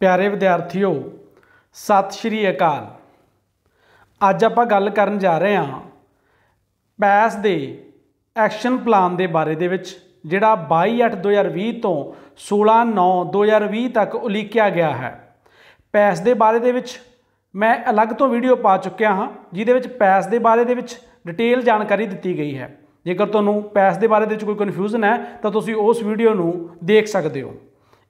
ਪਿਆਰੇ ਵਿਦਿਆਰਥੀਓ ਸਤਿ ਸ਼੍ਰੀ ਅਕਾਲ ਅੱਜ ਆਪਾਂ ਗੱਲ ਕਰਨ ਜਾ ਰਹੇ ਹਾਂ ਪੈਸ ਦੇ ਐਕਸ਼ਨ ਪਲਾਨ ਦੇ ਬਾਰੇ ਦੇ ਵਿੱਚ ਜਿਹੜਾ 22/8/2020 ਤੋਂ 16/9/2020 ਤੱਕ ਉਲੀਕਿਆ ਗਿਆ ਹੈ ਪੈਸ ਦੇ ਬਾਰੇ ਦੇ ਵਿੱਚ ਮੈਂ ਅਲੱਗ ਤੋਂ ਵੀਡੀਓ ਪਾ ਚੁੱਕਿਆ ਹਾਂ ਜਿਹਦੇ ਵਿੱਚ ਪੈਸ ਦੇ ਬਾਰੇ ਦੇ ਵਿੱਚ ਡਿਟੇਲ ਜਾਣਕਾਰੀ ਦਿੱਤੀ ਗਈ ਹੈ ਜੇਕਰ ਤੁਹਾਨੂੰ ਪੈਸ ਦੇ ਬਾਰੇ ਦੇ ਵਿੱਚ ਕੋਈ ਕਨਫਿਊਜ਼ਨ ਹੈ ਤਾਂ ਤੁਸੀਂ ਉਸ ਵੀਡੀਓ ਨੂੰ ਦੇਖ ਸਕਦੇ ਹੋ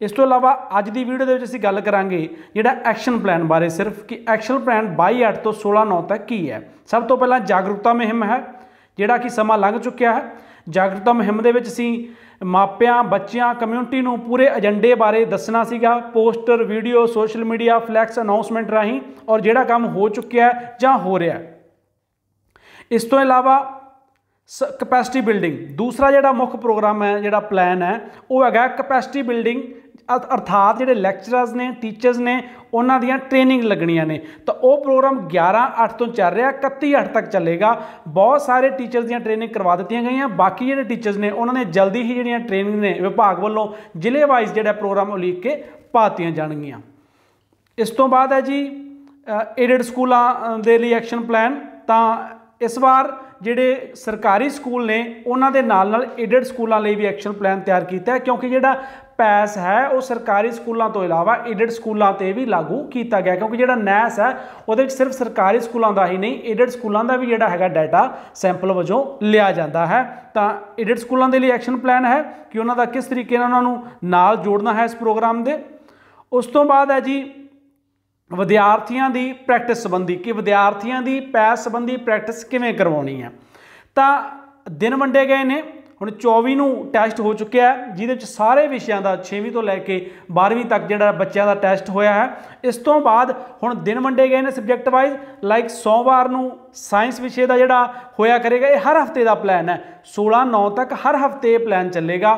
ਇਸ ਤੋਂ ਇਲਾਵਾ ਅੱਜ ਦੀ ਵੀਡੀਓ ਦੇ ਵਿੱਚ ਅਸੀਂ ਗੱਲ ਕਰਾਂਗੇ ਜਿਹੜਾ ਐਕਸ਼ਨ ਪਲਾਨ ਬਾਰੇ ਸਿਰਫ ਕਿ ਐਕਸ਼ਨ ਪਲਾਨ 22 ਤੋਂ 16 9 ਤੱਕ ਕੀ ਹੈ ਸਭ ਤੋਂ ਪਹਿਲਾਂ ਜਾਗਰੂਕਤਾ ਮੁਹਿੰਮ ਹੈ ਜਿਹੜਾ ਕਿ ਸਮਾਂ ਲੰਘ ਚੁੱਕਿਆ ਹੈ ਜਾਗਰੂਕਤਾ ਮੁਹਿੰਮ ਦੇ ਵਿੱਚ ਅਸੀਂ ਮਾਪਿਆਂ ਬੱਚਿਆਂ ਕਮਿਊਨਿਟੀ ਨੂੰ ਪੂਰੇ ਏਜੰਡੇ ਬਾਰੇ ਦੱਸਣਾ ਸੀਗਾ poster video social media flex announcement ਰਾਹੀਂ ਔਰ ਜਿਹੜਾ ਕੰਮ ਹੋ ਚੁੱਕਿਆ ਜਾਂ ਹੋ ਰਿਹਾ ਇਸ ਤੋਂ ਇਲਾਵਾ ਕਪੈਸਿਟੀ ਬਿਲਡਿੰਗ ਦੂਸਰਾ ਜਿਹੜਾ ਮੁੱਖ ਪ੍ਰੋਗਰਾਮ ਹੈ ਜਿਹੜਾ ਪਲਾਨ ਹੈ ਉਹ ਹੈਗਾ ਕਪੈਸਿਟੀ ਬਿਲਡਿੰਗ ਅਰਥਾਤ ਜਿਹੜੇ ਲੈਕਚਰਰਸ ਨੇ ਟੀਚਰਸ ਨੇ ਉਹਨਾਂ ਦੀਆਂ ਟ੍ਰੇਨਿੰਗ ਲੱਗਣੀਆਂ ਨੇ ਤਾਂ ਉਹ ਪ੍ਰੋਗਰਾਮ 11 8 ਤੋਂ ਚੱਲ ਰਿਹਾ 31 8 ਤੱਕ ਚੱਲੇਗਾ ਬਹੁਤ ਸਾਰੇ ਟੀਚਰਸ ਦੀਆਂ ਟ੍ਰੇਨਿੰਗ ਕਰਵਾ ਦਿੱਤੀਆਂ ਗਈਆਂ ਬਾਕੀ ਜਿਹੜੇ ਟੀਚਰਸ ਨੇ ਉਹਨਾਂ ਨੇ ਜਲਦੀ ਹੀ ਜਿਹੜੀਆਂ ਟ੍ਰੇਨਿੰਗ ਨੇ ਵਿਭਾਗ ਵੱਲੋਂ ਜ਼ਿਲ੍ਹੇ ਵਾਈਜ਼ ਜਿਹੜਾ ਪ੍ਰੋਗਰਾਮ ਉਲੀਕ ਕੇ ਪਾਤੀਆਂ ਜਾਣਗੀਆਂ ਇਸ ਤੋਂ ਬਾਅਦ ਹੈ ਜੀ ਏਡਡ ਸਕੂਲਾਂ ਦੇ ਲਈ ਐਕਸ਼ਨ ਪਲਾਨ ਤਾਂ ਇਸ ਵਾਰ ਜਿਹੜੇ ਸਰਕਾਰੀ ਸਕੂਲ ਨੇ ਉਹਨਾਂ ਦੇ ਨਾਲ ਨਾਲ ਏਡਡ ਸਕੂਲਾਂ ਲਈ ਵੀ ਐਕਸ਼ਨ ਪਲਾਨ ਤਿਆਰ ਕੀਤਾ ਹੈ ਕਿਉਂਕਿ ਜਿਹੜਾ ਪੈਸ ਹੈ ਉਹ ਸਰਕਾਰੀ ਸਕੂਲਾਂ ਤੋਂ ਇਲਾਵਾ ਏਡਡ ਸਕੂਲਾਂ ਤੇ ਵੀ ਲਾਗੂ ਕੀਤਾ ਗਿਆ ਕਿਉਂਕਿ ਜਿਹੜਾ ਨੈਸ ਹੈ ਉਹਦੇ ਵਿੱਚ ਸਿਰਫ ਸਰਕਾਰੀ ਸਕੂਲਾਂ ਦਾ ਹੀ ਨਹੀਂ ਏਡਡ ਸਕੂਲਾਂ ਦਾ ਵੀ ਜਿਹੜਾ ਹੈਗਾ ਡਾਟਾ ਸੈਂਪਲ ਵਜੋਂ ਲਿਆ ਜਾਂਦਾ ਹੈ ਤਾਂ ਏਡਡ ਸਕੂਲਾਂ ਦੇ ਲਈ ਐਕਸ਼ਨ ਪਲਾਨ ਹੈ ਕਿ ਉਹਨਾਂ ਦਾ ਕਿਸ ਤਰੀਕੇ ਨਾਲ ਉਹਨਾਂ ਨੂੰ ਨਾਲ ਜੋੜਨਾ ਹੈ ਇਸ ਪ੍ਰੋਗਰਾਮ ਦੇ ਉਸ ਤੋਂ ਬਾਅਦ ਹੈ ਜੀ ਵਿਦਿਆਰਥੀਆਂ ਦੀ ਪ੍ਰੈਕਟਿਸ ਸੰਬੰਧੀ ਕਿ ਵਿਦਿਆਰਥੀਆਂ ਦੀ ਪੈਸ ਸੰਬੰਧੀ ਪ੍ਰੈਕਟਿਸ ਕਿਵੇਂ ਕਰਵਾਉਣੀ ਹੈ ਤਾਂ ਦਿਨ ਵੰਡੇ ਗਏ ਨੇ ਹੁਣ 24 ਨੂੰ ਟੈਸਟ ਹੋ ਚੁੱਕਿਆ ਜਿਹਦੇ ਵਿੱਚ ਸਾਰੇ ਵਿਸ਼ਿਆਂ ਦਾ 6ਵੀਂ ਤੋਂ ਲੈ ਕੇ 12ਵੀਂ ਤੱਕ ਜਿਹੜਾ ਬੱਚਿਆਂ ਦਾ ਟੈਸਟ ਹੋਇਆ ਹੈ ਇਸ ਤੋਂ ਬਾਅਦ ਹੁਣ ਦਿਨ ਵੰਡੇ ਗਏ ਨੇ ਸਬਜੈਕਟ ਵਾਈਜ਼ ਲਾਈਕ ਸੋਮਵਾਰ ਨੂੰ ਸਾਇੰਸ ਵਿਸ਼ੇ ਦਾ ਜਿਹੜਾ ਹੋਇਆ ਕਰੇਗਾ ਇਹ ਹਰ ਹਫਤੇ ਦਾ ਪਲਾਨ ਹੈ 16 9 ਤੱਕ ਹਰ ਹਫਤੇ ਇਹ ਪਲਾਨ ਚੱਲੇਗਾ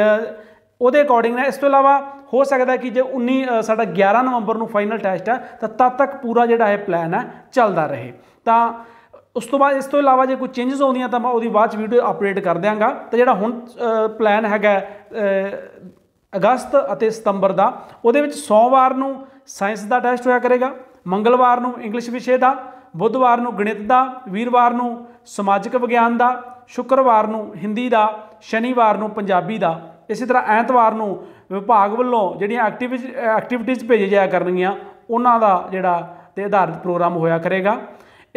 ਉਹਦੇ ਅਕੋਰਡਿੰਗ ਨਾਲ ਇਸ ਤੋਂ ਇਲਾਵਾ ਹੋ ਸਕਦਾ ਕਿ ਜੇ 19 ਸਾਡਾ 11 ਨਵੰਬਰ ਨੂੰ ਫਾਈਨਲ ਟੈਸਟ ਹੈ ਤਾਂ ਤਦ ਤੱਕ ਪੂਰਾ ਜਿਹੜਾ ਇਹ ਪਲਾਨ ਹੈ ਚੱਲਦਾ ਰਹੇ ਤਾਂ ਉਸ ਤੋਂ ਬਾਅਦ ਇਸ ਤੋਂ ਇਲਾਵਾ ਜੇ ਕੋਈ ਚੇਂਜਸ ਆਉਂਦੀਆਂ ਤਾਂ ਮੈਂ ਉਹਦੀ ਬਾਅਦ ਚ ਵੀਡੀਓ ਅਪਡੇਟ ਕਰ ਦਿਆਂਗਾ ਤੇ ਜਿਹੜਾ ਹੁਣ ਪਲਾਨ ਹੈਗਾ ਅਗਸਤ ਅਤੇ ਸਤੰਬਰ ਦਾ ਉਹਦੇ ਵਿੱਚ ਸੋਮਵਾਰ ਨੂੰ ਸਾਇੰਸ ਦਾ ਟੈਸਟ ਹੋਇਆ ਕਰੇਗਾ ਮੰਗਲਵਾਰ ਨੂੰ ਇੰਗਲਿਸ਼ ਵਿਸ਼ੇ ਦਾ ਬੁੱਧਵਾਰ ਨੂੰ ਗਣਿਤ ਦਾ ਵੀਰਵਾਰ ਨੂੰ ਸਮਾਜਿਕ ਵਿਗਿਆਨ ਦਾ ਸ਼ੁੱਕਰਵਾਰ ਨੂੰ ਹਿੰਦੀ ਦਾ ਸ਼ਨੀਵਾਰ ਨੂੰ ਪੰਜਾਬੀ ਦਾ ਇਸੇ ਤਰ੍ਹਾਂ ਐਤਵਾਰ ਨੂੰ ਵਿਭਾਗ ਵੱਲੋਂ ਜਿਹੜੀਆਂ ਐਕਟੀਵਿਟੀਜ਼ ਭੇਜੇ ਜਾਇਆ ਕਰਨਗੀਆਂ ਉਹਨਾਂ ਦਾ ਜਿਹੜਾ ਤੇ ਆਧਾਰਿਤ ਪ੍ਰੋਗਰਾਮ ਹੋਇਆ ਕਰੇਗਾ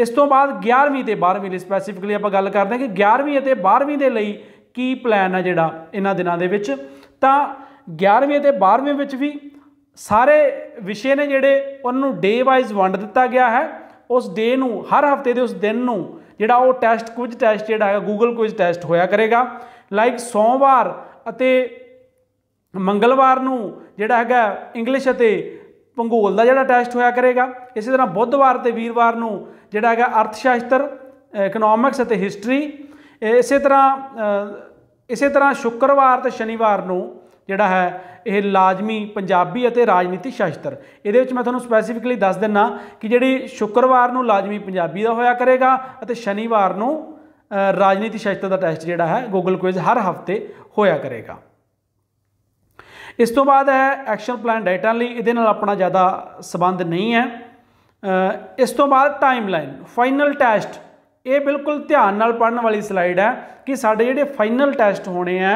ਇਸ ਤੋਂ ਬਾਅਦ 11ਵੀਂ ਤੇ 12ਵੀਂ ਲਈ ਸਪੈਸੀਫਿਕਲੀ ਆਪਾਂ ਗੱਲ ਕਰਦੇ ਹਾਂ ਕਿ 11ਵੀਂ ਅਤੇ 12ਵੀਂ ਦੇ ਲਈ ਕੀ ਪਲਾਨ ਹੈ ਜਿਹੜਾ ਇਹਨਾਂ ਦਿਨਾਂ ਦੇ ਵਿੱਚ ਤਾਂ 11ਵੀਂ ਅਤੇ 12ਵੀਂ ਵਿੱਚ ਵੀ ਸਾਰੇ ਵਿਸ਼ੇ ਨੇ ਜਿਹੜੇ ਉਹਨਾਂ ਨੂੰ ਡੇ ਵਾਈਜ਼ ਵੰਡ ਦਿੱਤਾ ਗਿਆ ਹੈ ਉਸ ਡੇ ਨੂੰ ਹਰ ਹਫਤੇ ਦੇ ਉਸ ਦਿਨ ਨੂੰ ਜਿਹੜਾ ਉਹ ਟੈਸਟ ਕੁਝ ਟੈਸਟ ਜਿਹੜਾ ਹੈਗਾ ਗੂਗਲ ਕੁਝ ਟੈਸਟ ਹੋਇਆ ਕਰੇਗਾ ਲਾਈਕ ਸੋਮਵਾਰ ਅਤੇ ਮੰਗਲਵਾਰ ਨੂੰ ਜਿਹੜਾ ਹੈਗਾ ਇੰਗਲਿਸ਼ ਅਤੇ ਭੂਗੋਲ ਦਾ ਜਿਹੜਾ ਟੈਸਟ ਹੋਇਆ ਕਰੇਗਾ ਇਸੇ ਤਰ੍ਹਾਂ ਬੁੱਧਵਾਰ ਤੇ ਵੀਰਵਾਰ ਨੂੰ ਜਿਹੜਾ ਹੈਗਾ ਅਰਥ ਸ਼ਾਸਤਰ ਇਕਨੋਮਿਕਸ ਅਤੇ ਹਿਸਟਰੀ ਇਸੇ ਤਰ੍ਹਾਂ ਇਸੇ ਤਰ੍ਹਾਂ ਸ਼ੁੱਕਰਵਾਰ ਤੇ ਸ਼ਨੀਵਾਰ ਨੂੰ ਜਿਹੜਾ ਹੈ ਇਹ ਲਾਜ਼ਮੀ ਪੰਜਾਬੀ ਅਤੇ ਰਾਜਨੀਤੀ ਸ਼ਾਸਤਰ ਇਹਦੇ ਵਿੱਚ ਮੈਂ ਤੁਹਾਨੂੰ ਸਪੈਸੀਫਿਕਲੀ ਦੱਸ ਦਿੰਨਾ ਕਿ ਜਿਹੜੀ ਸ਼ੁੱਕਰਵਾਰ ਨੂੰ ਲਾਜ਼ਮੀ ਪੰਜਾਬੀ ਦਾ ਹੋਇਆ ਕਰੇਗਾ ਅਤੇ ਸ਼ਨੀਵਾਰ ਨੂੰ ਰਾਜਨੀਤੀ ਸ਼ਾਸਤਰ ਦਾ ਟੈਸਟ ਜਿਹੜਾ ਹੈ ਗੂਗਲ ਕੁਇਜ਼ ਹਰ ਹਫਤੇ ਹੋਇਆ ਕਰੇਗਾ ਇਸ ਤੋਂ ਬਾਅਦ ਹੈ ਐਕਸ਼ਨ ਪਲਾਨ ਡਾਟਾ ਲਈ ਇਹਦੇ ਨਾਲ ਆਪਣਾ ਜ਼ਿਆਦਾ ਸਬੰਧ ਨਹੀਂ ਹੈ ਇਸ ਤੋਂ ਬਾਅਦ ਟਾਈਮਲਾਈਨ ਫਾਈਨਲ ਟੈਸਟ ਇਹ ਬਿਲਕੁਲ ਧਿਆਨ ਨਾਲ ਪੜਨ ਵਾਲੀ ਸਲਾਈਡ ਹੈ ਕਿ ਸਾਡੇ ਜਿਹੜੇ ਫਾਈਨਲ ਟੈਸਟ ਹੋਣੇ ਆ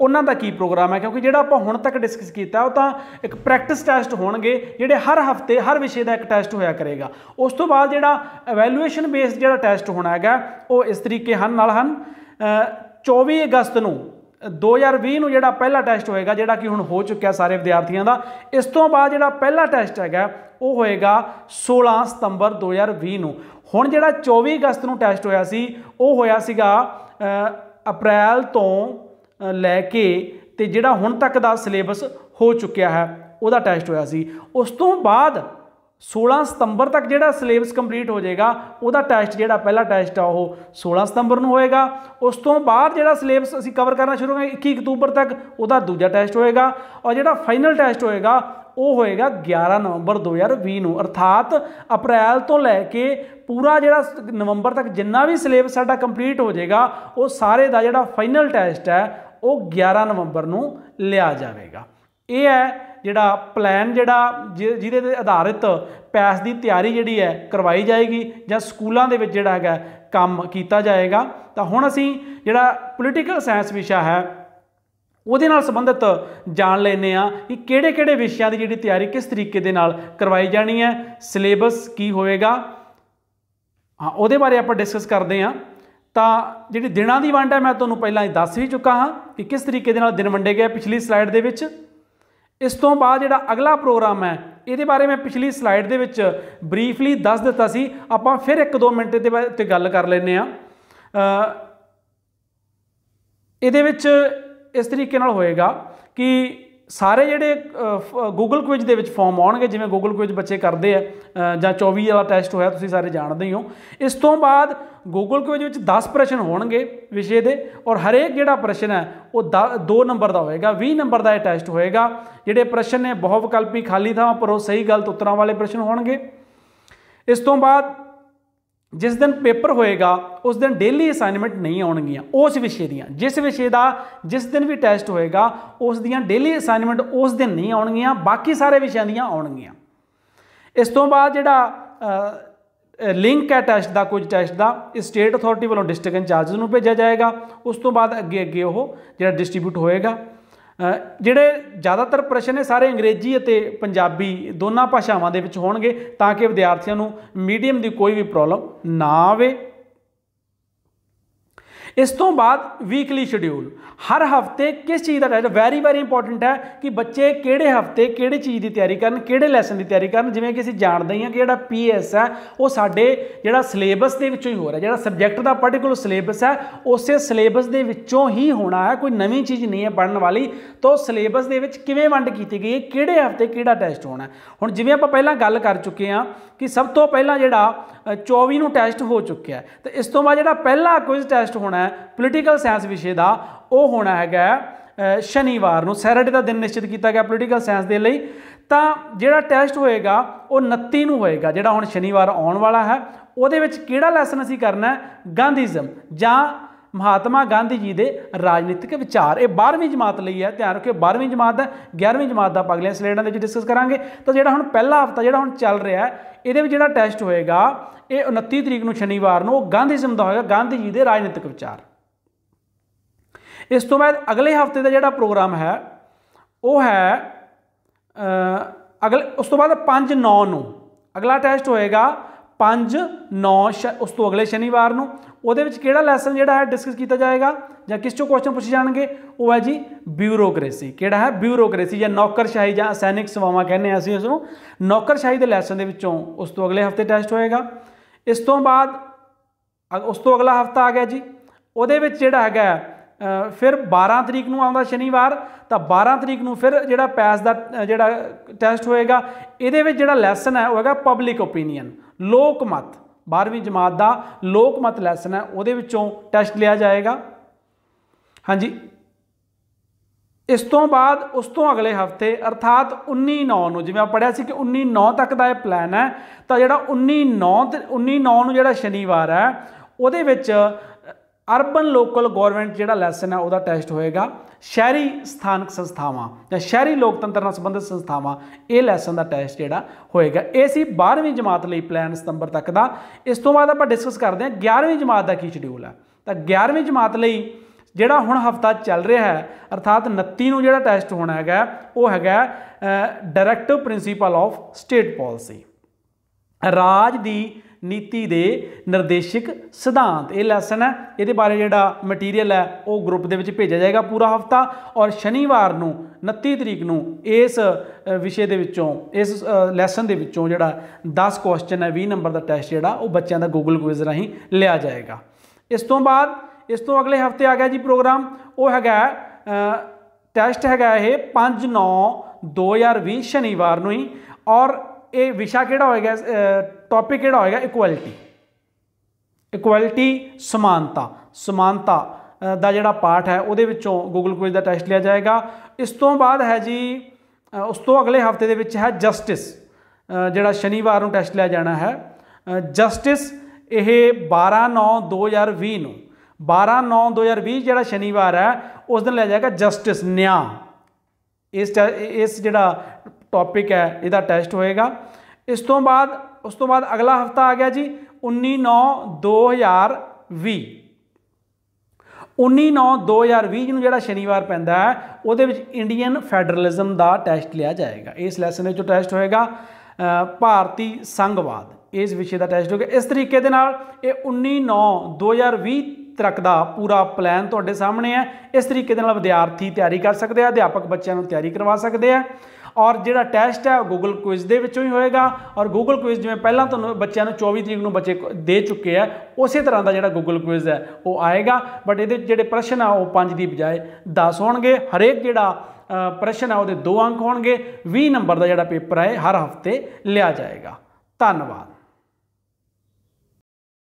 ਉਹਨਾਂ ਦਾ ਕੀ ਪ੍ਰੋਗਰਾਮ ਹੈ ਕਿਉਂਕਿ ਜਿਹੜਾ ਆਪਾਂ ਹੁਣ ਤੱਕ ਡਿਸਕਸ ਕੀਤਾ ਉਹ ਤਾਂ ਇੱਕ ਪ੍ਰੈਕਟਿਸ ਟੈਸਟ ਹੋਣਗੇ ਜਿਹੜੇ ਹਰ ਹਫਤੇ ਹਰ ਵਿਸ਼ੇ ਦਾ ਇੱਕ ਟੈਸਟ ਹੋਇਆ ਕਰੇਗਾ ਉਸ ਤੋਂ ਬਾਅਦ ਜਿਹੜਾ ਇਵੈਲੂਏਸ਼ਨ ਬੇਸਡ ਜਿਹੜਾ ਟੈਸਟ ਹੋਣਾ ਹੈਗਾ ਉਹ ਇਸ ਤਰੀਕੇ ਹਨ ਨਾਲ ਹਨ 24 ਅਗਸਤ ਨੂੰ 2020 ਨੂੰ ਜਿਹੜਾ ਪਹਿਲਾ ਟੈਸਟ ਹੋਏਗਾ ਜਿਹੜਾ ਕਿ ਹੁਣ ਹੋ ਚੁੱਕਿਆ ਸਾਰੇ ਵਿਦਿਆਰਥੀਆਂ ਦਾ ਇਸ ਤੋਂ ਬਾਅਦ ਜਿਹੜਾ ਪਹਿਲਾ ਟੈਸਟ ਹੈਗਾ ਉਹ ਹੋਏਗਾ 16 ਸਤੰਬਰ 2020 ਨੂੰ ਹੁਣ ਜਿਹੜਾ 24 ਅਗਸਤ ਨੂੰ ਟੈਸਟ ਹੋਇਆ ਸੀ ਉਹ ਹੋਇਆ ਸੀਗਾ ਅਪ੍ਰੈਲ ਤੋਂ ਲੈ ਕੇ ਤੇ ਜਿਹੜਾ ਹੁਣ ਤੱਕ ਦਾ ਸਿਲੇਬਸ ਹੋ ਚੁੱਕਿਆ ਹੈ ਉਹਦਾ ਟੈਸਟ ਹੋਇਆ ਸੀ ਉਸ ਤੋਂ ਬਾਅਦ 16 ਸਤੰਬਰ ਤੱਕ ਜਿਹੜਾ ਸਿਲੇਬਸ ਕੰਪਲੀਟ ਹੋ ਜਾਏਗਾ ਉਹਦਾ ਟੈਸਟ ਜਿਹੜਾ ਪਹਿਲਾ ਟੈਸਟ ਆ ਉਹ 16 ਸਤੰਬਰ ਨੂੰ ਹੋਏਗਾ ਉਸ ਤੋਂ ਬਾਅਦ ਜਿਹੜਾ ਸਿਲੇਬਸ ਅਸੀਂ ਕਵਰ ਕਰਨਾ ਸ਼ੁਰੂ ਕਰਾਂਗੇ 21 ਅਕਤੂਬਰ ਤੱਕ ਉਹਦਾ ਦੂਜਾ ਟੈਸਟ ਹੋਏਗਾ ਔਰ ਜਿਹੜਾ ਫਾਈਨਲ ਟੈਸਟ ਹੋਏਗਾ ਉਹ ਹੋਏਗਾ 11 ਨਵੰਬਰ 2020 ਨੂੰ ਅਰਥਾਤ ਅਪ੍ਰੈਲ ਤੋਂ ਲੈ ਕੇ ਪੂਰਾ ਜਿਹੜਾ ਨਵੰਬਰ ਤੱਕ ਜਿੰਨਾ ਵੀ ਸਿਲੇਬਸ ਸਾਡਾ ਕੰਪਲੀਟ ਹੋ ਜਾਏਗਾ ਉਹ ਸਾਰੇ ਦਾ ਜਿਹੜਾ ਫਾਈਨਲ ਟੈਸਟ ਹੈ ਉਹ 11 ਨਵੰਬਰ ਨੂੰ ਲਿਆ ਜਾਵੇਗਾ ਇਹ ਹੈ ਜਿਹੜਾ ਪਲਾਨ ਜਿਹੜਾ ਜਿਹਦੇ ਤੇ ਆਧਾਰਿਤ ਪੈਸ ਦੀ ਤਿਆਰੀ ਜਿਹੜੀ ਹੈ ਕਰਵਾਈ ਜਾਏਗੀ ਜਾਂ ਸਕੂਲਾਂ ਦੇ ਵਿੱਚ ਜਿਹੜਾ ਹੈਗਾ ਕੰਮ ਕੀਤਾ ਜਾਏਗਾ ਤਾਂ ਹੁਣ ਅਸੀਂ ਜਿਹੜਾ ਪੋਲੀਟੀਕਲ ਸਾਇੰਸ ਵਿਸ਼ਾ ਹੈ ਉਹਦੇ ਨਾਲ ਸੰਬੰਧਿਤ ਜਾਣ ਲੈਨੇ ਆ ਕਿ ਕਿਹੜੇ-ਕਿਹੜੇ ਵਿਸ਼ਿਆਂ ਦੀ ਜਿਹੜੀ ਤਿਆਰੀ ਕਿਸ ਤਰੀਕੇ ਦੇ ਨਾਲ ਕਰਵਾਈ ਜਾਣੀ ਹੈ ਸਿਲੇਬਸ ਕੀ ਹੋਵੇਗਾ ਹਾਂ ਉਹਦੇ ਬਾਰੇ ਆਪਾਂ ਡਿਸਕਸ ਕਰਦੇ ਆ ਤਾਂ ਜਿਹੜੀ ਦਿਨਾਂ ਦੀ ਵੰਡ ਹੈ ਮੈਂ ਤੁਹਾਨੂੰ ਪਹਿਲਾਂ ਹੀ ਦੱਸ ਵੀ ਚੁੱਕਾ ਹਾਂ ਕਿ ਕਿਸ ਤਰੀਕੇ ਦੇ ਨਾਲ ਦਿਨ ਵੰਡੇ ਗਏ ਪਿਛਲੀ ਸਲਾਈਡ ਦੇ ਵਿੱਚ ਇਸ ਤੋਂ ਬਾਅਦ ਜਿਹੜਾ ਅਗਲਾ ਪ੍ਰੋਗਰਾਮ ਹੈ ਇਹਦੇ ਬਾਰੇ ਮੈਂ ਪਿਛਲੀ ਸਲਾਈਡ ਦੇ ਵਿੱਚ ਬਰੀਫਲੀ ਦੱਸ ਦਿੱਤਾ ਸੀ ਆਪਾਂ ਫਿਰ ਇੱਕ ਦੋ ਮਿੰਟ ਦੇ ਬਾਅਦ ਤੇ ਗੱਲ ਕਰ ਲੈਨੇ ਆ ਇਹਦੇ ਵਿੱਚ ਇਸ ਤਰੀਕੇ ਨਾਲ ਹੋਏਗਾ ਕਿ ਸਾਰੇ ਜਿਹੜੇ ਗੂਗਲ ਕੁਇਜ਼ ਦੇ ਵਿੱਚ ਫਾਰਮ ਆਉਣਗੇ ਜਿਵੇਂ ਗੂਗਲ ਕੁਇਜ਼ ਬੱਚੇ ਕਰਦੇ ਆ ਜਾਂ 24 ਵਾਲਾ ਟੈਸਟ ਹੋਇਆ ਤੁਸੀਂ ਸਾਰੇ ਜਾਣਦੇ ਹੀ ਹੋ ਇਸ ਤੋਂ ਬਾਅਦ ਗੂਗਲ ਕੁਇਜ਼ ਵਿੱਚ 10 ਪ੍ਰਸ਼ਨ ਹੋਣਗੇ ਵਿਸ਼ੇ ਦੇ ਔਰ ਹਰੇਕ ਜਿਹੜਾ ਪ੍ਰਸ਼ਨ ਹੈ ਉਹ 2 ਨੰਬਰ ਦਾ ਹੋਏਗਾ 20 ਨੰਬਰ ਦਾ ਇਹ ਟੈਸਟ ਹੋਏਗਾ ਜਿਹੜੇ ਪ੍ਰਸ਼ਨ ਨੇ ਬਹੁ ਵਿਕਲਪੀ ਖਾਲੀ ਥਾਂ ਪਰ ਉਹ ਸਹੀ ਗਲਤ ਉੱਤਰਾਂ ਵਾਲੇ ਪ੍ਰਸ਼ਨ ਹੋਣਗੇ ਇਸ ਤੋਂ ਬਾਅਦ ਜਿਸ ਦਿਨ ਪੇਪਰ ਹੋਏਗਾ ਉਸ ਦਿਨ ਡੇਲੀ ਅਸਾਈਨਮੈਂਟ ਨਹੀਂ ਆਉਣਗੀਆਂ ਉਸ ਵਿਸ਼ੇ ਦੀਆਂ ਜਿਸ ਵਿਸ਼ੇ ਦਾ ਜਿਸ ਦਿਨ ਵੀ ਟੈਸਟ ਹੋਏਗਾ ਉਸ ਦੀਆਂ ਡੇਲੀ ਅਸਾਈਨਮੈਂਟ ਉਸ ਦਿਨ ਨਹੀਂ ਆਉਣਗੀਆਂ ਬਾਕੀ ਸਾਰੇ ਵਿਸ਼ਿਆਂ ਦੀਆਂ ਆਉਣਗੀਆਂ ਇਸ ਤੋਂ ਬਾਅਦ ਜਿਹੜਾ ਲਿੰਕ ਹੈ ਟੈਸਟ ਦਾ ਕੁਝ ਟੈਸਟ ਦਾ ਸਟੇਟ ਅਥਾਰਟੀ ਵੱਲੋਂ ਡਿਸਟ੍ਰਿਕਟ ਇੰਚਾਰਜ ਨੂੰ ਭੇਜਿਆ ਜਾਏਗਾ ਉਸ ਤੋਂ ਬਾਅਦ ਅੱਗੇ ਅੱਗੇ ਉਹ ਜਿਹੜਾ ਡਿਸਟ੍ਰੀਬਿਊਟ ਹੋਏਗਾ ਜਿਹੜੇ ਜ਼ਿਆਦਾਤਰ ਪ੍ਰਸ਼ਨ ਨੇ ਸਾਰੇ ਅੰਗਰੇਜ਼ੀ ਅਤੇ ਪੰਜਾਬੀ ਦੋਨਾਂ ਭਾਸ਼ਾਵਾਂ ਦੇ ਵਿੱਚ ਹੋਣਗੇ ਤਾਂ ਕਿ ਵਿਦਿਆਰਥੀਆਂ ਨੂੰ ਮੀਡੀਅਮ ਦੀ ਕੋਈ ਵੀ ਪ੍ਰੋਬਲਮ ਨਾ ਆਵੇ ਇਸ ਤੋਂ ਬਾਅਦ ਵੀਕਲੀ ਸ਼ਡਿਊਲ ਹਰ ਹਫਤੇ ਕਿਸ ਚੀਜ਼ ਦਾ ਟੈਸਟ ਵੈਰੀ ਵੈਰੀ ਇੰਪੋਰਟੈਂਟ ਹੈ ਕਿ ਬੱਚੇ ਕਿਹੜੇ ਹਫਤੇ ਕਿਹੜੇ ਚੀਜ਼ ਦੀ ਤਿਆਰੀ ਕਰਨ ਕਿਹੜੇ ਲੈਸਨ ਦੀ ਤਿਆਰੀ ਕਰਨ ਜਿਵੇਂ ਕਿ ਅਸੀਂ ਜਾਣਦੇ ਹਾਂ ਕਿ ਜਿਹੜਾ ਪੀਐਸ ਹੈ ਉਹ ਸਾਡੇ ਜਿਹੜਾ ਸਿਲੇਬਸ ਦੇ ਵਿੱਚੋਂ ਹੀ ਹੋ ਰਿਹਾ ਜਿਹੜਾ ਸਬਜੈਕਟ ਦਾ ਪਾਰਟਿਕੂਲਰ ਸਿਲੇਬਸ ਹੈ ਉਸੇ ਸਿਲੇਬਸ ਦੇ ਵਿੱਚੋਂ ਹੀ ਹੋਣਾ ਹੈ ਕੋਈ ਨਵੀਂ ਚੀਜ਼ ਨਹੀਂ ਹੈ ਪੜਨ ਵਾਲੀ ਤਾਂ ਸਿਲੇਬਸ ਦੇ ਵਿੱਚ ਕਿਵੇਂ ਵੰਡ ਕੀਤੀ ਗਈ ਹੈ ਕਿਹੜੇ ਹਫਤੇ ਕਿਹੜਾ ਟੈਸਟ ਹੋਣਾ ਹੁਣ ਜਿਵੇਂ ਆਪਾਂ ਪਹਿਲਾਂ ਗੱਲ ਕਰ ਚੁੱਕੇ ਹਾਂ ਕਿ ਸਭ ਤੋਂ ਪਹਿਲਾਂ ਜਿਹੜਾ 24 ਨੂੰ ਟੈਸਟ ਹੋ ਚੁੱਕਿਆ ਹੈ ਤੇ ਇਸ ਤੋਂ ਬਾਅਦ ਜਿਹੜਾ ਪਹਿਲਾ ਕੁਇਜ਼ ਟੈਸਟ ਹੋਣਾ ਹੈ ਪੋਲੀਟੀਕਲ ਸਾਇੰਸ ਵਿਸ਼ੇ ਦਾ ਉਹ ਹੋਣਾ ਹੈਗਾ ਸ਼ਨੀਵਾਰ ਨੂੰ ਸੈਟਰਡੇ ਦਾ ਦਿਨ ਨਿਸ਼ਚਿਤ ਕੀਤਾ ਗਿਆ ਪੋਲੀਟੀਕਲ ਸਾਇੰਸ ਦੇ ਲਈ ਤਾਂ ਜਿਹੜਾ ਟੈਸਟ ਹੋਏਗਾ ਉਹ 29 ਨੂੰ ਹੋਏਗਾ ਜਿਹੜਾ ਹੁਣ ਸ਼ਨੀਵਾਰ ਆਉਣ ਵਾਲਾ ਹੈ ਉਹਦੇ ਵਿੱਚ ਕਿਹੜਾ ਲੈਸਨ ਅਸੀਂ ਕਰਨਾ ਹੈ ਗਾਂਧੀਜ਼ਮ ਜਾਂ ਮਹਾਤਮਾ ਗਾਂਧੀ ਜੀ ਦੇ ਰਾਜਨੀਤਿਕ ਵਿਚਾਰ ਇਹ 12ਵੀਂ ਜਮਾਤ ਲਈ ਹੈ ਧਿਆਨ ਰੱਖਿਓ 12ਵੀਂ ਜਮਾਤ ਦਾ 11ਵੀਂ ਜਮਾਤ ਦਾ ਅਗਲੇ ਸਲੇਡਾਂ ਦੇ ਵਿੱਚ ਡਿਸਕਸ ਕਰਾਂਗੇ ਤਾਂ ਜਿਹੜਾ ਹੁਣ ਪਹਿਲਾ ਹਫਤਾ ਜਿਹੜਾ ਹੁਣ ਚੱਲ ਰਿਹਾ ਹੈ ਇਹਦੇ ਵਿੱਚ ਜਿਹੜਾ ਟੈਸਟ ਹੋਏਗਾ ਇਹ 29 ਤਰੀਕ ਨੂੰ ਸ਼ਨੀਵਾਰ ਨੂੰ ਉਹ ਗਾਂਧੀਜ਼ਮ ਦਾ ਹੋਏਗਾ ਗਾਂਧੀ ਜੀ ਦੇ ਰਾਜਨੀਤਿਕ ਵਿਚਾਰ ਇਸ ਤੋਂ ਬਾਅਦ ਅਗਲੇ ਹਫਤੇ ਦਾ ਜਿਹੜਾ ਪ੍ਰੋਗਰਾਮ ਹੈ ਉਹ ਹੈ ਅਗਲੇ ਉਸ ਤੋਂ ਬਾਅਦ 5 9 ਨੂੰ ਅਗਲਾ ਟੈਸਟ ਹੋਏਗਾ 5 9 ਉਸ ਤੋਂ ਅਗਲੇ ਸ਼ਨੀਵਾਰ ਨੂੰ ਉਹਦੇ ਵਿੱਚ ਕਿਹੜਾ ਲੈਸਨ ਜਿਹੜਾ ਹੈ ਡਿਸਕਸ ਕੀਤਾ ਜਾਏਗਾ ਜਾਂ ਕਿਸ ਚੋਂ ਕੁਐਸਚਨ ਪੁੱਛੇ ਜਾਣਗੇ ਉਹ ਹੈ ਜੀ ਬਿਊਰੋਕਰੇਸੀ ਕਿਹੜਾ ਹੈ ਬਿਊਰੋਕਰੇਸੀ ਜਾਂ ਨੌਕਰਸ਼ਾਹੀ ਜਾਂ ਸੈਨਿਕ ਸਵਾਵਾ ਕਹਿੰਦੇ ਆ ਅਸੀਂ ਉਸ ਨੂੰ ਨੌਕਰਸ਼ਾਹੀ ਦੇ ਲੈਸਨ ਦੇ ਵਿੱਚੋਂ ਉਸ ਤੋਂ ਅਗਲੇ ਹਫਤੇ ਟੈਸਟ ਹੋਏਗਾ ਇਸ ਤੋਂ ਬਾਅਦ ਉਸ ਤੋਂ ਅਗਲਾ ਹਫਤਾ ਆ ਗਿਆ ਜੀ ਉਹਦੇ ਵਿੱਚ ਜਿਹੜਾ ਹੈਗਾ ਫਿਰ 12 ਤਰੀਕ ਨੂੰ ਆਉਂਦਾ ਸ਼ਨੀਵਾਰ ਤਾਂ 12 ਤਰੀਕ ਨੂੰ ਫਿਰ ਜਿਹੜਾ ਪੈਸ ਦਾ ਜਿਹੜਾ ਟੈਸਟ ਹੋਏਗਾ ਇਹਦੇ ਵਿੱਚ ਜਿਹੜਾ ਲੈਸਨ ਹੈ ਉਹ ਹੈਗਾ ਪਬਲਿਕ ਓਪੀਨੀਅਨ ਲੋਕ ਮਤ 12ਵੀਂ ਜਮਾਤ ਦਾ ਲੋਕ ਮਤ ਲੈਸਨ ਹੈ ਉਹਦੇ ਵਿੱਚੋਂ ਟੈਸਟ ਲਿਆ ਜਾਏਗਾ ਹਾਂਜੀ ਇਸ ਤੋਂ ਬਾਅਦ ਉਸ ਤੋਂ ਅਗਲੇ ਹਫਤੇ ਅਰਥਾਤ 19/9 ਨੂੰ ਜਿਵੇਂ ਆ ਪੜਿਆ ਸੀ ਕਿ 19/9 ਤੱਕ ਦਾ ਇਹ ਪਲਾਨ ਹੈ ਤਾਂ ਜਿਹੜਾ 19/9 ਤੇ 19/9 ਨੂੰ ਜਿਹੜਾ ਸ਼ਨੀਵਾਰ ਹੈ ਉਹਦੇ ਵਿੱਚ ਅਰਬਨ ਲੋਕਲ ਗਵਰਨਮੈਂਟ ਜਿਹੜਾ ਲੈਸਨ ਹੈ ਉਹਦਾ ਟੈਸਟ ਹੋਏਗਾ ਸ਼ਹਿਰੀ ਸਥਾਨਕ ਸੰਸਥਾਵਾਂ ਜਾਂ ਸ਼ਹਿਰੀ ਲੋਕਤੰਤਰ ਨਾਲ ਸੰਬੰਧਿਤ ਸੰਸਥਾਵਾਂ ਇਹ ਲੈਸਨ ਦਾ ਟੈਸਟ ਜਿਹੜਾ ਹੋਏਗਾ ਇਹ ਸੀ 12ਵੀਂ ਜਮਾਤ ਲਈ ਪਲਾਨ ਸਤੰਬਰ ਤੱਕ ਦਾ ਇਸ ਤੋਂ ਬਾਅਦ ਆਪਾਂ ਡਿਸਕਸ ਕਰਦੇ ਹਾਂ 11ਵੀਂ ਜਮਾਤ ਦਾ ਕੀ ਸ਼ਡਿਊਲ ਹੈ ਤਾਂ 11ਵੀਂ ਜਮਾਤ ਲਈ ਜਿਹੜਾ ਹੁਣ ਹਫਤਾ ਚੱਲ ਰਿਹਾ ਹੈ ਅਰਥਾਤ 29 ਨੂੰ ਜਿਹੜਾ ਟੈਸਟ ਹੋਣਾ ਹੈਗਾ ਉਹ ਹੈਗਾ directive principle of state policy ਰਾਜ ਦੀ ਨੀਤੀ ਦੇ ਨਿਰਦੇਸ਼ਕ ਸਿਧਾਂਤ ਇਹ ਲੈਸਨ ਹੈ ਇਹਦੇ ਬਾਰੇ ਜਿਹੜਾ ਮਟੀਰੀਅਲ ਹੈ ਉਹ ਗਰੁੱਪ ਦੇ ਵਿੱਚ ਭੇਜਿਆ ਜਾਏਗਾ ਪੂਰਾ ਹਫਤਾ ਔਰ ਸ਼ਨੀਵਾਰ ਨੂੰ 29 ਤਰੀਕ ਨੂੰ ਇਸ ਵਿਸ਼ੇ ਦੇ ਵਿੱਚੋਂ ਇਸ ਲੈਸਨ ਦੇ ਵਿੱਚੋਂ ਜਿਹੜਾ 10 ਕੁਐਸਚਨ ਹੈ 20 ਨੰਬਰ ਦਾ ਟੈਸਟ ਜਿਹੜਾ ਉਹ ਬੱਚਿਆਂ ਦਾ ਗੂਗਲ ਕੁਇਜ਼ ਰਾਹੀਂ ਲਿਆ ਜਾਏਗਾ ਇਸ ਤੋਂ ਬਾਅਦ ਇਸ ਤੋਂ ਅਗਲੇ ਹਫਤੇ ਆ ਗਿਆ ਜੀ ਪ੍ਰੋਗਰਾਮ ਉਹ ਹੈਗਾ ਟੈਸਟ ਹੈਗਾ ਇਹ 5 9 2020 ਸ਼ਨੀਵਾਰ ਨੂੰ ਹੀ ਔਰ ਇਹ ਵਿਸ਼ਾ ਕਿਹੜਾ ਹੋਏਗਾ ਟੌਪਿਕ ਕਿਹੜਾ ਹੋਏਗਾ ਇਕੁਐਲਿਟੀ ਇਕੁਐਲਿਟੀ ਸਮਾਨਤਾ ਸਮਾਨਤਾ ਦਾ ਜਿਹੜਾ ਪਾਠ ਹੈ ਉਹਦੇ ਵਿੱਚੋਂ ਗੂਗਲ ਕੁਇਜ਼ ਦਾ ਟੈਸਟ ਲਿਆ ਜਾਏਗਾ ਇਸ ਤੋਂ ਬਾਅਦ ਹੈ ਜੀ ਉਸ ਤੋਂ ਅਗਲੇ ਹਫਤੇ ਦੇ ਵਿੱਚ ਹੈ ਜਸਟਿਸ ਜਿਹੜਾ ਸ਼ਨੀਵਾਰ ਨੂੰ ਟੈਸਟ ਲਿਆ ਜਾਣਾ ਹੈ ਜਸਟਿਸ ਇਹ 12 9 2020 ਨੂੰ 12 9 2020 ਜਿਹੜਾ ਸ਼ਨੀਵਾਰ ਹੈ ਉਸ ਦਿਨ ਲਿਆ ਜਾਏਗਾ ਜਸਟਿਸ ਨਿਆਂ ਇਸ ਇਸ ਜਿਹੜਾ ਟੌਪਿਕ ਹੈ ਇਹਦਾ ਟੈਸਟ ਹੋਏਗਾ ਇਸ ਤੋਂ ਬਾਅਦ ਉਸ ਤੋਂ ਬਾਅਦ ਅਗਲਾ ਹਫਤਾ ਆ ਗਿਆ ਜੀ 19 9 2020 19 9 2020 ਨੂੰ ਜਿਹੜਾ ਸ਼ਨੀਵਾਰ ਪੈਂਦਾ ਹੈ ਉਹਦੇ ਵਿੱਚ ਇੰਡੀਅਨ ਫੈਡਰਲਿਜ਼ਮ ਦਾ ਟੈਸਟ ਲਿਆ ਜਾਏਗਾ ਇਸ ਲੈਸਨ ਵਿੱਚ ਟੈਸਟ ਹੋਏਗਾ ਭਾਰਤੀ ਸੰਘਵਾਦ ਇਸ ਵਿਸ਼ੇ ਦਾ ਟੈਸਟ ਹੋਗਾ ਇਸ ਤਰੀਕੇ ਦੇ ਨਾਲ ਇਹ 19 9 2020 ਤੱਕ ਦਾ ਪੂਰਾ ਪਲਾਨ ਤੁਹਾਡੇ ਸਾਹਮਣੇ ਹੈ ਇਸ ਤਰੀਕੇ ਦੇ ਨਾਲ ਵਿਦਿਆਰਥੀ ਤਿਆਰੀ ਕਰ ਸਕਦੇ ਆ ਅਧਿਆਪਕ ਬੱਚਿਆਂ ਨੂੰ ਤਿਆਰੀ ਕਰਵਾ ਸਕਦੇ ਆ ਔਰ ਜਿਹੜਾ ਟੈਸਟ ਹੈ ਗੂਗਲ ਕੁਇਜ਼ ਦੇ ਵਿੱਚੋਂ ਹੀ ਹੋਏਗਾ ਔਰ ਗੂਗਲ ਕੁਇਜ਼ ਜਿਵੇਂ ਪਹਿਲਾਂ ਤੁਹਾਨੂੰ ਬੱਚਿਆਂ ਨੂੰ 24 ਤਰੀਕ ਨੂੰ ਬੱਚੇ ਦੇ ਚੁੱਕੇ ਆ ਉਸੇ ਤਰ੍ਹਾਂ ਦਾ ਜਿਹੜਾ ਗੂਗਲ ਕੁਇਜ਼ ਹੈ ਉਹ ਆਏਗਾ ਬਟ ਇਹਦੇ ਜਿਹੜੇ ਪ੍ਰਸ਼ਨ ਆ ਉਹ 5 ਦੀ ਬਜਾਏ 10 ਹੋਣਗੇ ਹਰੇਕ ਜਿਹੜਾ ਪ੍ਰਸ਼ਨ ਆ ਉਹਦੇ 2 ਅੰਕ ਹੋਣਗੇ 20 ਨੰਬਰ ਦਾ ਜਿਹੜਾ ਪੇਪਰ ਹੈ ਹਰ ਹਫਤੇ ਲਿਆ ਜਾਏਗਾ ਧੰਨਵਾਦ